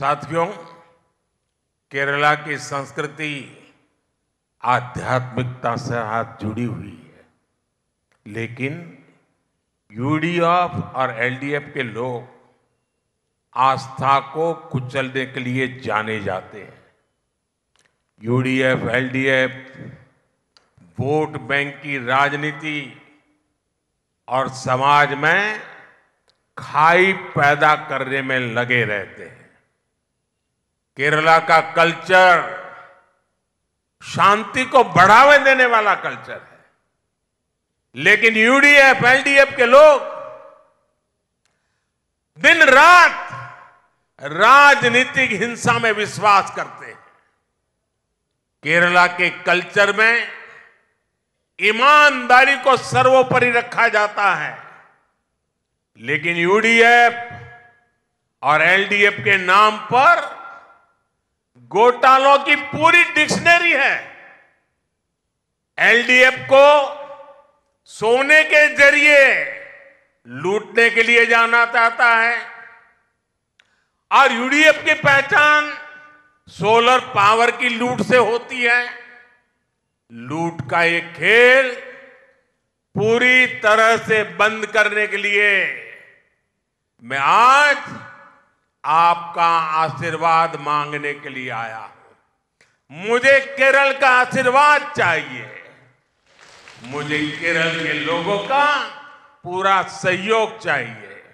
साथियों केरला की संस्कृति आध्यात्मिकता से हाथ जुड़ी हुई है लेकिन यूडीएफ और एलडीएफ के लोग आस्था को कुचलने के लिए जाने जाते हैं यूडीएफ एलडीएफ वोट बैंक की राजनीति और समाज में खाई पैदा करने में लगे रहते हैं केरला का कल्चर शांति को बढ़ावे देने वाला कल्चर है लेकिन यूडीएफ एलडीएफ के लोग दिन रात राजनीतिक हिंसा में विश्वास करते हैं केरला के कल्चर में ईमानदारी को सर्वोपरि रखा जाता है लेकिन यूडीएफ और एलडीएफ के नाम पर घोटालों की पूरी डिक्शनरी है एलडीएफ को सोने के जरिए लूटने के लिए जाना चाहता है और यूडीएफ की पहचान सोलर पावर की लूट से होती है लूट का ये खेल पूरी तरह से बंद करने के लिए मैं आज आपका आशीर्वाद मांगने के लिए आया हूं मुझे केरल का आशीर्वाद चाहिए मुझे केरल के लोगों का पूरा सहयोग चाहिए